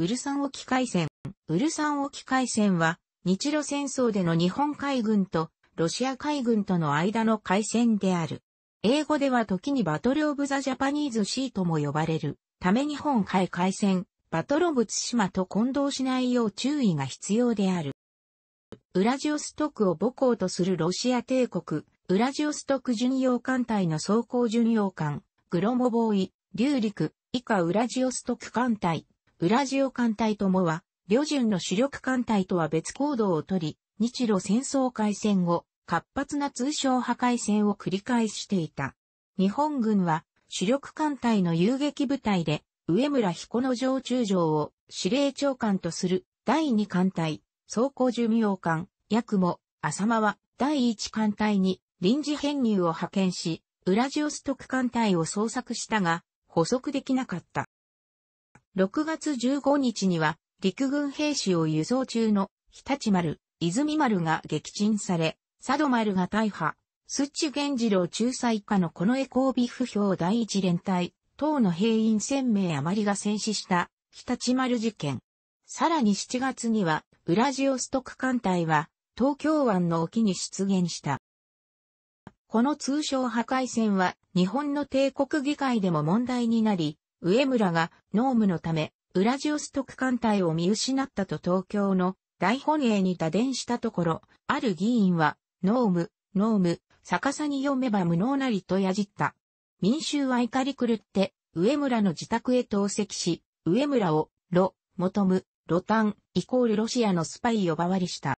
ウルサン沖海戦。ウルサン沖海戦は、日露戦争での日本海軍とロシア海軍との間の海戦である。英語では時にバトルオブザジャパニーズシーとも呼ばれる。ため日本海海戦、バトルオブツシマと混同しないよう注意が必要である。ウラジオストクを母港とするロシア帝国、ウラジオストク巡洋艦隊の装甲巡洋艦、グロモボーイ、リューリク、以下ウラジオストク艦隊、ウラジオ艦隊ともは、旅順の主力艦隊とは別行動をとり、日露戦争開戦後、活発な通商破壊戦を繰り返していた。日本軍は、主力艦隊の遊撃部隊で、上村彦の城中城を司令長官とする第2艦隊、総甲寿命艦、役も、浅間は第1艦隊に臨時編入を派遣し、ウラジオストク艦隊を捜索したが、捕捉できなかった。6月15日には陸軍兵士を輸送中の日立丸、泉丸が撃沈され、佐渡丸が大破、スッチ源次郎仲裁下のこのエコービフ表第一連隊、党の兵員1000名余りが戦死した日立丸事件。さらに7月には、ウラジオストク艦隊は東京湾の沖に出現した。この通称破壊戦は日本の帝国議会でも問題になり、上村が農務のため、ウラジオストク艦隊を見失ったと東京の大本営に打電したところ、ある議員は、農務、農務、逆さに読めば無能なりとやじった。民衆は怒り狂って、上村の自宅へ投石し、上村を、ロ、求む、ロタン、イコールロシアのスパイ呼ばわりした。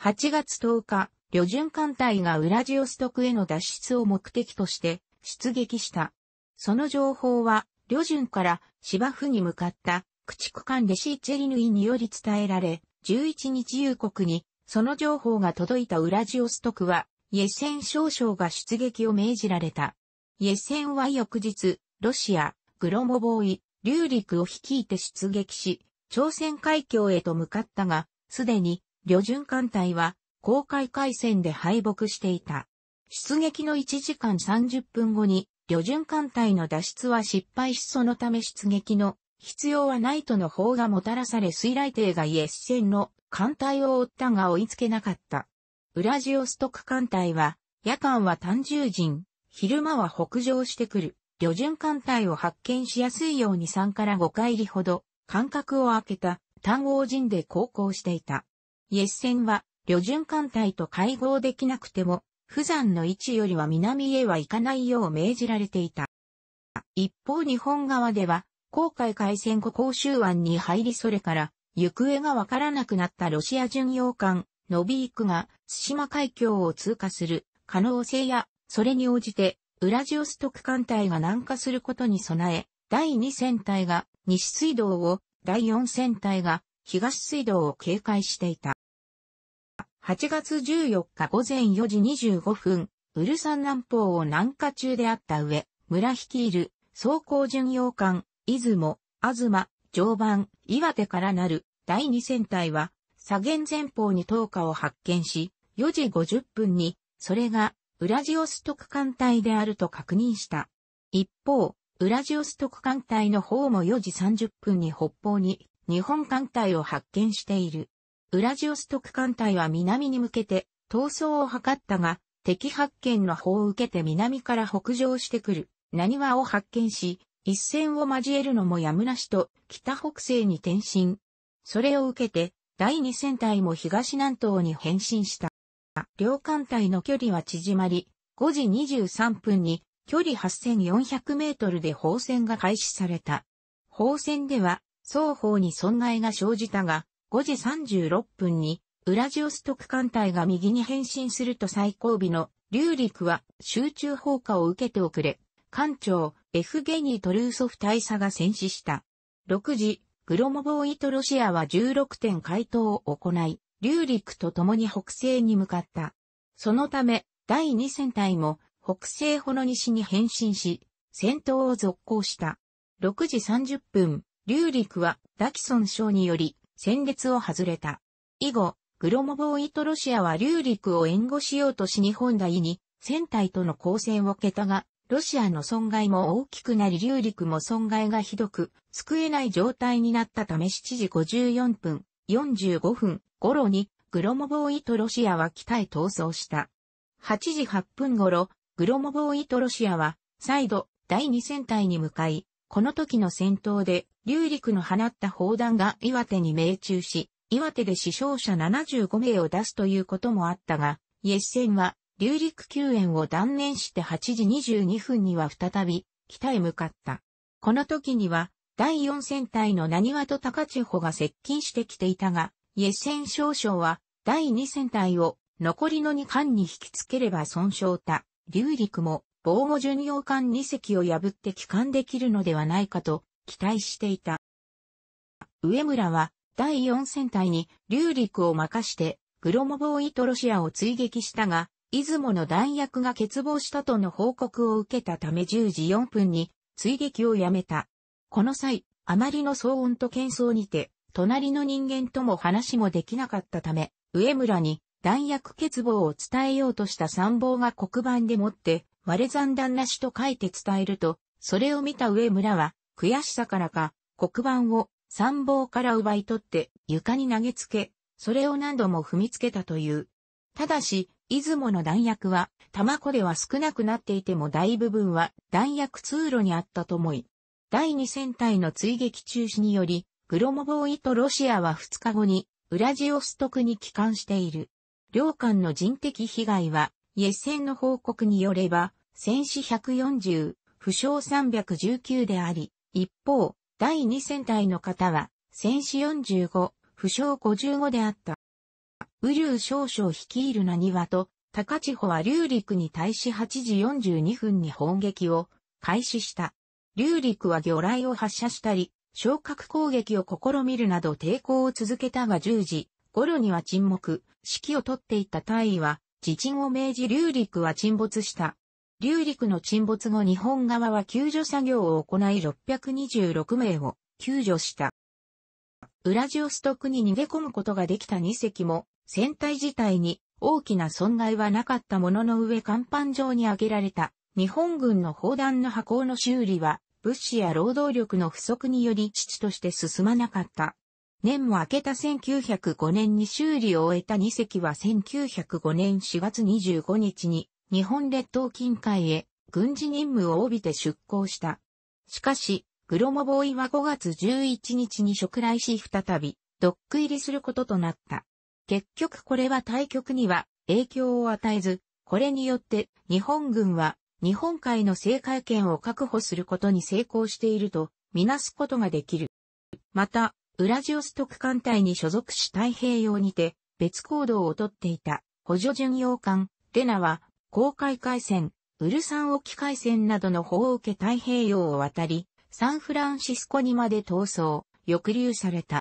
8月10日、旅順艦隊がウラジオストクへの脱出を目的として、出撃した。その情報は、旅順から芝生に向かった駆逐艦レシーチェリヌイにより伝えられ、11日夕刻に、その情報が届いたウラジオストクは、イエセン少将が出撃を命じられた。イエセンは翌日、ロシア、グロモボーイ、リューリクを率いて出撃し、朝鮮海峡へと向かったが、すでに、旅順艦隊は、公開海戦で敗北していた。出撃の1時間30分後に、旅順艦隊の脱出は失敗しそのため出撃の必要はないとの方がもたらされ水雷艇がイエス戦の艦隊を追ったが追いつけなかった。ウラジオストク艦隊は、夜間は単獣人、昼間は北上してくる、旅順艦隊を発見しやすいように3から5回りほど、間隔を空けた、単王人で航行していた。イエス戦は、旅順艦隊と会合できなくても、釜山の位置よりは南へは行かないよう命じられていた。一方日本側では、航海海戦後甲州湾に入りそれから、行方がわからなくなったロシア巡洋艦、ノビークが、対馬海峡を通過する可能性や、それに応じて、ウラジオストク艦隊が南下することに備え、第2戦隊が西水道を、第4戦隊が東水道を警戒していた。8月14日午前4時25分、ウルサン南方を南下中であった上、村率いる、走行巡洋艦、出雲、東、常磐、岩手からなる第2戦隊は、左舷前方に投下を発見し、4時50分に、それが、ウラジオストク艦隊であると確認した。一方、ウラジオストク艦隊の方も4時30分に北方に、日本艦隊を発見している。ウラジオストク艦隊は南に向けて闘争を図ったが、敵発見の砲を受けて南から北上してくる、何輪を発見し、一戦を交えるのもやむなしと北北西に転身。それを受けて、第二戦隊も東南東に変身した。両艦隊の距離は縮まり、5時23分に距離8400メートルで砲戦が開始された。砲戦では双方に損害が生じたが、5時36分に、ウラジオストク艦隊が右に変身すると最後尾の、リュリクは集中砲火を受けて遅れ、艦長、エフゲニー・トルーソフ大佐が戦死した。6時、グロモボーイとロシアは16点回答を行い、リュリクと共に北西に向かった。そのため、第2戦隊も北西ほの西に変身し、戦闘を続行した。6時30分、リュリクはダキソン省により戦列を外れた。以後、グロモボーイとロシアは流陸を援護しようとし日本大に戦隊との交戦を受けたが、ロシアの損害も大きくなり流陸も損害がひどく、救えない状態になったため7時54分、45分頃にグロモボーイとロシアは北へ逃走した。8時8分頃、グロモボーイとロシアは再度第二戦隊に向かい、この時の戦闘で、流陸の放った砲弾が岩手に命中し、岩手で死傷者75名を出すということもあったが、イエ戦は、流陸救援を断念して8時22分には再び、北へ向かった。この時には、第4戦隊の何和と高千穂が接近してきていたが、イエ戦少将は、第2戦隊を、残りの2艦に引きつければ損傷た、龍陸も、防護巡洋艦2隻を破って帰還できるのではないかと期待していた。上村は第4戦隊に流陸を任してグロモボーイとロシアを追撃したが、出雲の弾薬が欠乏したとの報告を受けたため10時4分に追撃をやめた。この際、あまりの騒音と喧騒にて、隣の人間とも話もできなかったため、上村に弾薬欠乏を伝えようとした参謀が黒板でもって、割れ残弾なしと書いて伝えると、それを見た上村は、悔しさからか、黒板を参謀から奪い取って床に投げつけ、それを何度も踏みつけたという。ただし、出雲の弾薬は、玉子では少なくなっていても大部分は弾薬通路にあったと思い。第2戦隊の追撃中止により、グロモボーイとロシアは2日後に、ウラジオストクに帰還している。両艦の人的被害は、イエセンの報告によれば、戦死140、負傷319であり、一方、第2戦隊の方は、戦死45、負傷55であった。雨竜少将率いる名庭と、高千穂は龍陸に対し8時42分に砲撃を開始した。龍陸は魚雷を発射したり、昇格攻撃を試みるなど抵抗を続けたが10時、頃には沈黙、指揮を取っていた大尉は、自鎮を命じ龍陸は沈没した。流陸の沈没後日本側は救助作業を行い626名を救助した。ウラジオストクに逃げ込むことができた2隻も、船体自体に大きな損害はなかったものの上甲板上に挙げられた日本軍の砲弾の破の修理は物資や労働力の不足により父として進まなかった。年も明けた1905年に修理を終えた2隻は1905年4月25日に日本列島近海へ軍事任務を帯びて出港した。しかし、グロモボーイは5月11日に食来し再び、ドック入りすることとなった。結局これは対局には影響を与えず、これによって日本軍は日本海の制海権を確保することに成功しているとみなすことができる。また、ウラジオストク艦隊に所属し太平洋にて別行動をとっていた補助巡洋艦レナは公海海戦、ウルサン沖海戦などの法を受け太平洋を渡り、サンフランシスコにまで逃走、抑留された。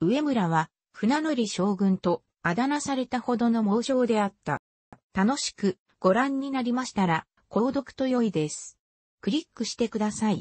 上村は、船乗り将軍と、あだ名されたほどの猛将であった。楽しくご覧になりましたら、購読と良いです。クリックしてください。